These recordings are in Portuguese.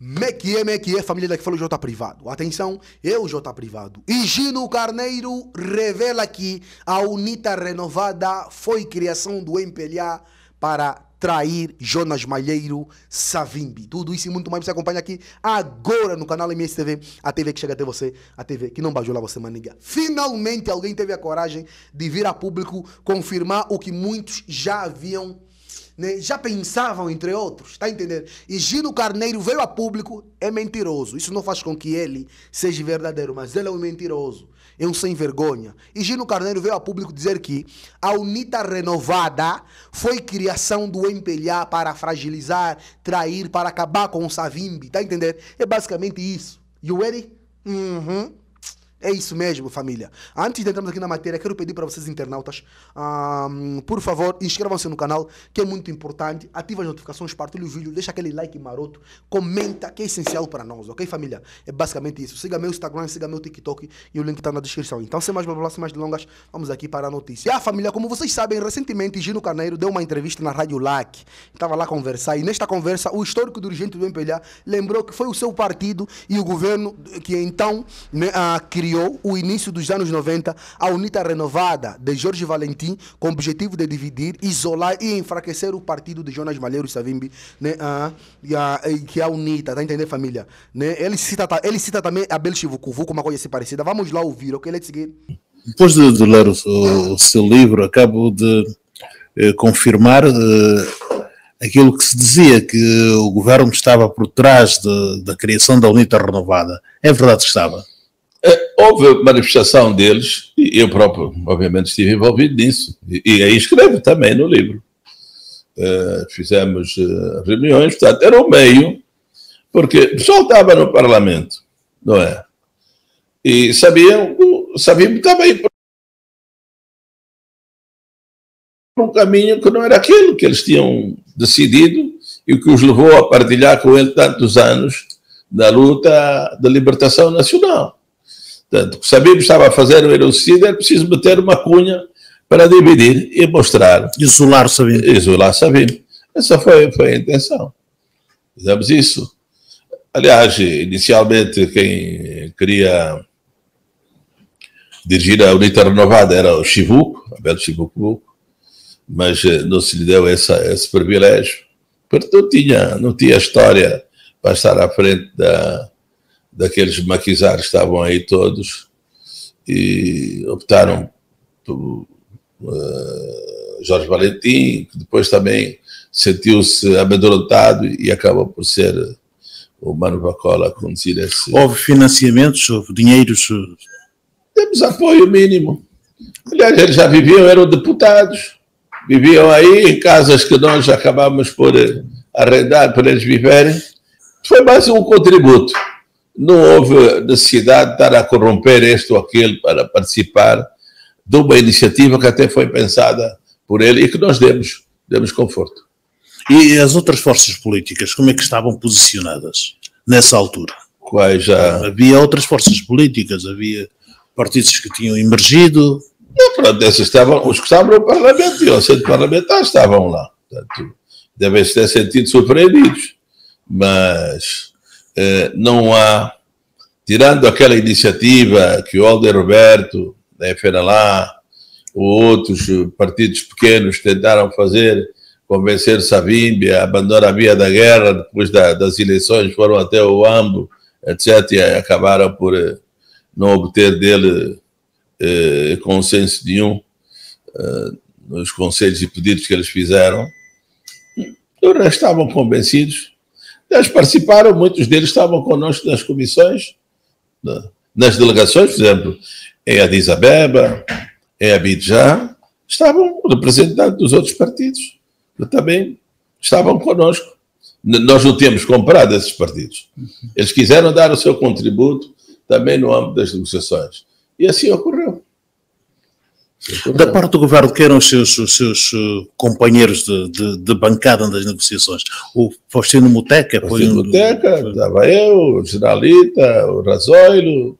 Mequie, Mequie, família daqui falou J Privado. Atenção, eu J Privado. E Gino Carneiro revela que a UNITA renovada foi criação do MPLA para trair Jonas Malheiro Savimbi. Tudo isso e muito mais você acompanha aqui agora no canal MSTV, a TV que chega até você, a TV que não bajula você, maniga. Finalmente alguém teve a coragem de vir a público confirmar o que muitos já haviam né, já pensavam, entre outros, tá entendendo? E Gino Carneiro veio a público, é mentiroso. Isso não faz com que ele seja verdadeiro, mas ele é um mentiroso, é um sem vergonha. E Gino Carneiro veio a público dizer que a UNITA renovada foi criação do empelhar para fragilizar, trair, para acabar com o Savimbi, tá entendendo? É basicamente isso. E o Eri? Uhum. É isso mesmo, família. Antes de entrarmos aqui na matéria, quero pedir para vocês, internautas, um, por favor, inscrevam-se no canal, que é muito importante. Ativa as notificações, partilhe o vídeo, deixa aquele like maroto, comenta, que é essencial para nós, ok, família? É basicamente isso. Siga meu Instagram, siga meu TikTok e o link está na descrição. Então, sem mais blá blá, sem mais delongas, vamos aqui para a notícia. E ah, família, como vocês sabem, recentemente Gino Carneiro deu uma entrevista na Rádio LAC. Estava lá a conversar e nesta conversa, o histórico dirigente do MPLA lembrou que foi o seu partido e o governo que então né, criou ah, criou o início dos anos 90 a UNITA renovada de Jorge Valentim com o objetivo de dividir, isolar e enfraquecer o partido de Jonas Malheiro Savimbi, né? ah, e a, e que é a UNITA, tá entendendo, família? Né? Ele, cita, ele cita também Abel Chivucuvu com uma coisa assim parecida. Vamos lá ouvir, ok? Let's seguir. Depois de, de ler o, o, o, seu livro, acabo de eh, confirmar eh, aquilo que se dizia, que o governo estava por trás de, da criação da UNITA renovada. É verdade que estava. É, houve manifestação deles, e eu próprio, obviamente, estive envolvido nisso, e, e aí escrevo também no livro. É, fizemos é, reuniões, portanto, era o meio, porque o pessoal estava no parlamento, não é? E sabiam, sabiam que estava aí por um caminho que não era aquilo que eles tinham decidido e o que os levou a partilhar com ele tantos anos da luta da libertação nacional. Portanto, sabemos estava a fazer o genocídio, era preciso meter uma cunha para dividir e mostrar. Isolar Sabino. Isolar Sabino. Essa foi, foi a intenção. Fizemos isso. Aliás, inicialmente quem queria dirigir a UNITA renovada era o Chivuco, Abel Chivuco, mas eh, não se lhe deu essa, esse privilégio. Porque não tinha, não tinha história para estar à frente da, daqueles maquizados estavam aí todos e optaram por uh, Jorge Valentim, que depois também sentiu-se amedrontado e acabou por ser o Mano Bacola a conduzir esse. Houve financiamentos, houve dinheiros? Temos apoio mínimo. Aliás, eles já viviam, eram deputados, viviam aí em casas que nós acabávamos por eh, arrendar para eles viverem. Foi mais um contributo não houve necessidade de estar a corromper este ou aquele para participar de uma iniciativa que até foi pensada por ele e que nós demos, demos conforto. E as outras forças políticas, como é que estavam posicionadas nessa altura? Quais já? Havia outras forças políticas, havia partidos que tinham emergido. Não, pronto, esses estavam, os que estavam no Parlamento e ao centro parlamentar estavam lá. Portanto, devem se ter sentido surpreendidos. Mas eh, não há, tirando aquela iniciativa que o Alder Roberto, né, Fenalá, ou outros eh, partidos pequenos tentaram fazer, convencer Savimbi a abandonar a via da guerra, depois da, das eleições foram até o AMBO, etc., e acabaram por eh, não obter dele eh, consenso nenhum nos conselhos e pedidos que eles fizeram. Eles já estavam convencidos eles participaram, muitos deles estavam conosco nas comissões, nas delegações, por exemplo, em Addis Abeba, em Abidjan, estavam representantes dos outros partidos, também estavam conosco. Nós não tínhamos comprado esses partidos. Eles quiseram dar o seu contributo também no âmbito das negociações. E assim ocorreu. Da parte do governo, que eram os seus, os seus eh, companheiros de, de, de, bancada nas negociações? O Faustino Muteca? Faustino foi um... Muteca, estava eu, o Ginalita, o Razoilo,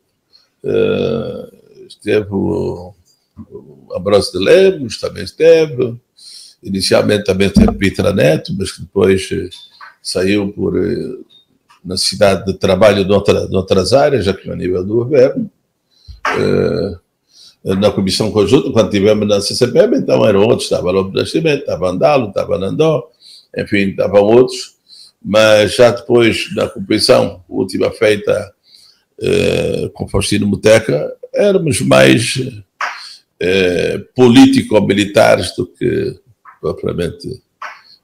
uh, esteve o, o de Lemos, também esteve. Inicialmente também esteve Peter Neto, mas que depois eh, saiu por necessidade de trabalho de, outra, de outras áreas, já que no é nível do governo. Uh, na comissão conjunta, quando tivemos na CCPM, então eram outros, estava Lobo Nascimento, estava Andalo, estava Nandó, enfim, estavam outros, mas já depois da comissão última feita eh, com Faustino Muteca, éramos mais eh, político-militares do que propriamente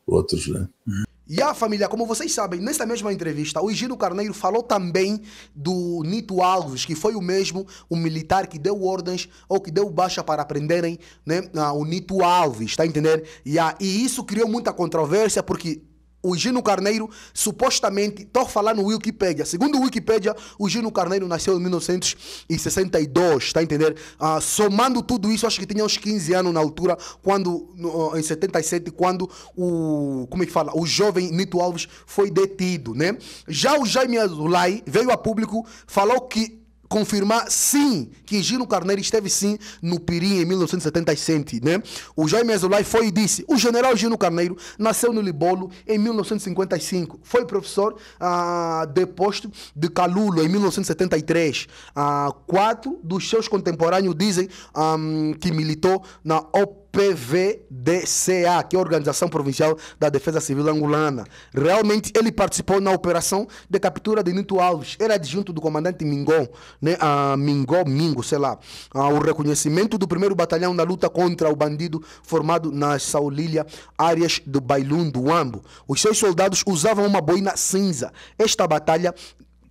outros, né? Uhum. E a família, como vocês sabem, nessa mesma entrevista, o Higino Carneiro falou também do Nito Alves, que foi o mesmo, o militar que deu ordens ou que deu baixa para prenderem né, o Nito Alves, tá entendendo? E, a, e isso criou muita controvérsia, porque o Gino Carneiro, supostamente, estou falando no Wikipedia. Segundo o Wikipedia, o Gino Carneiro nasceu em 1962, está a entender? somando tudo isso, acho que tinha uns 15 anos na altura, quando, no, em 77, quando o, como é que fala? O jovem Nito Alves foi detido, né? Já o Jaime Azulay veio a público, falou que confirmar, sim, que Gino Carneiro esteve sim no Pirim em 1977, né? O Jaime Azulay foi e disse, o general Gino Carneiro nasceu no Libolo em 1955, foi professor ah, deposto de Calulo em 1973. Ah, quatro dos seus contemporâneos dizem ah, que militou na OP PVDCA, que é a Organização Provincial da Defesa Civil Angolana. Realmente, ele participou na operação de captura de Nito Alves. Era adjunto do comandante Mingó, né? Ah, Mingó, Mingo, sei lá. Ah, o reconhecimento do primeiro batalhão na luta contra o bandido formado na Saulilha, áreas do Bailum do Ambo. Os seus soldados usavam uma boina cinza. Esta batalha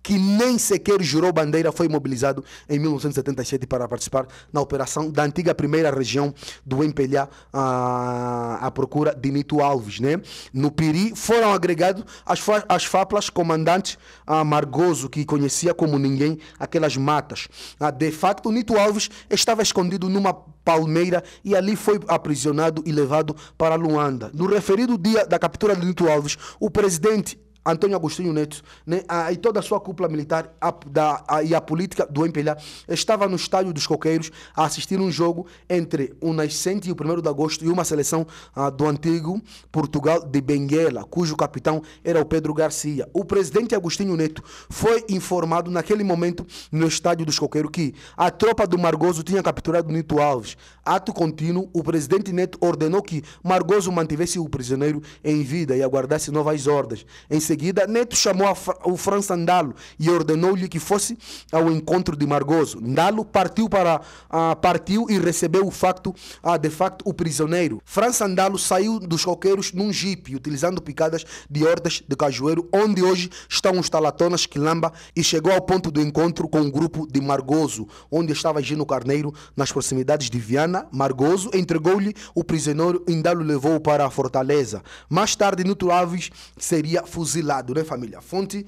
que nem sequer jurou bandeira, foi mobilizado em 1977 para participar na operação da antiga primeira região do Empelhá à, à procura de Nito Alves. Né? No Piri foram agregados as, as fábulas comandantes a Margoso, que conhecia como ninguém aquelas matas. Ah, de facto, Nito Alves estava escondido numa Palmeira e ali foi aprisionado e levado para Luanda. No referido dia da captura de Nito Alves, o presidente Antônio Agostinho Neto né, a, e toda a sua cúpula militar a, da, a, e a política do MPLA estava no estádio dos Coqueiros a assistir um jogo entre o Nascente e o 1 de agosto e uma seleção a, do antigo Portugal de Benguela, cujo capitão era o Pedro Garcia. O presidente Agostinho Neto foi informado naquele momento no estádio dos Coqueiros que a tropa do Margoso tinha capturado Nito Alves. Ato contínuo, o presidente Neto ordenou que Margoso mantivesse o prisioneiro em vida e aguardasse novas ordens. Em seguida, Neto chamou o França Andalo e ordenou-lhe que fosse ao encontro de Margoso. Ndalo partiu, para, ah, partiu e recebeu o facto, ah, de facto o prisioneiro. França Andalo saiu dos coqueiros num jipe, utilizando picadas de hordas de cajueiro, onde hoje estão os talatonas Quilamba, e chegou ao ponto do encontro com o grupo de Margoso, onde estava Gino Carneiro, nas proximidades de Viana. Margoso entregou-lhe o prisioneiro, e Ndalo levou-o para a fortaleza. Mais tarde, Nuto Alves seria fuzilado lado, né, família? Fonte,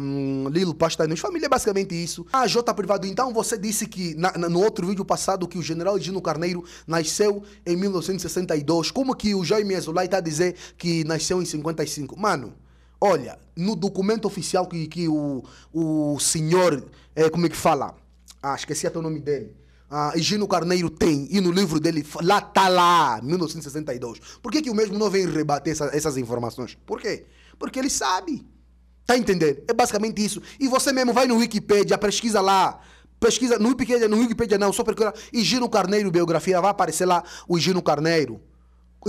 um, Lilo Pasta News. Família, é basicamente isso. a J Privado, então você disse que na, na, no outro vídeo passado que o general Dino Carneiro nasceu em 1962. Como que o Jaime Azulay está a dizer que nasceu em 55? Mano, olha, no documento oficial que, que o, o senhor, é, como é que fala? Ah, esqueci até o nome dele e ah, Gino Carneiro tem, e no livro dele, lá está lá, 1962. Por que, que o mesmo não vem rebater essa, essas informações? Por quê? Porque ele sabe. Está entendendo? É basicamente isso. E você mesmo vai no Wikipedia, pesquisa lá. Pesquisa no Wikipedia, no Wikipedia não, só procura Gino Carneiro biografia, vai aparecer lá o Gino Carneiro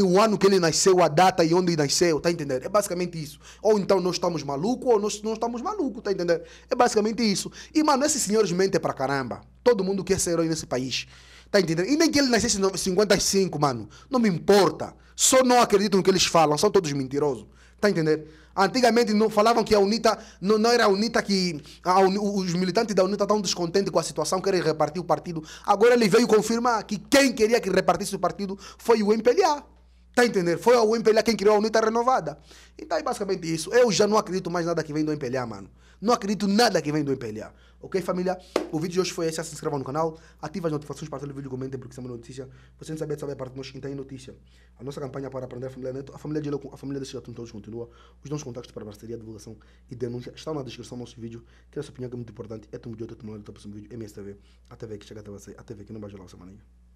o ano que ele nasceu, a data e onde ele nasceu, tá entendendo? É basicamente isso. Ou então nós estamos malucos, ou nós não estamos malucos, tá entendendo? É basicamente isso. E, mano, esses senhores mentem pra caramba. Todo mundo quer ser herói nesse país. Tá entendendo? E nem que ele nascesse em 55, mano. Não me importa. Só não acredito no que eles falam. São todos mentirosos. Tá entendendo? Antigamente não falavam que a UNITA, não, não era a UNITA que. A os militantes da UNITA estavam descontentes com a situação, querem repartir o partido. Agora ele veio confirmar que quem queria que repartisse o partido foi o MPLA. Tá entendendo? Foi o MPLA quem criou a UNITA renovada. Então é basicamente isso. Eu já não acredito mais nada que vem do MPLA, mano. Não acredito nada que vem do MPLA. Ok, família? O vídeo de hoje foi esse. Se inscreva no canal, ativa as notificações para o vídeo, comentem porque isso é uma notícia. Você não sabia, sabe a parte de nós que tem notícia. A nossa campanha para aprender a família Neto, a família de Leco, a família desse Gatão todos continua. Os nossos contatos para parceria, divulgação e denúncia estão na descrição do nosso vídeo. Quero essa opinião que é muito importante. É tudo de tu até o próximo vídeo. MSTV. A TV que chega até você, a TV que não vai gelar o seu maninho.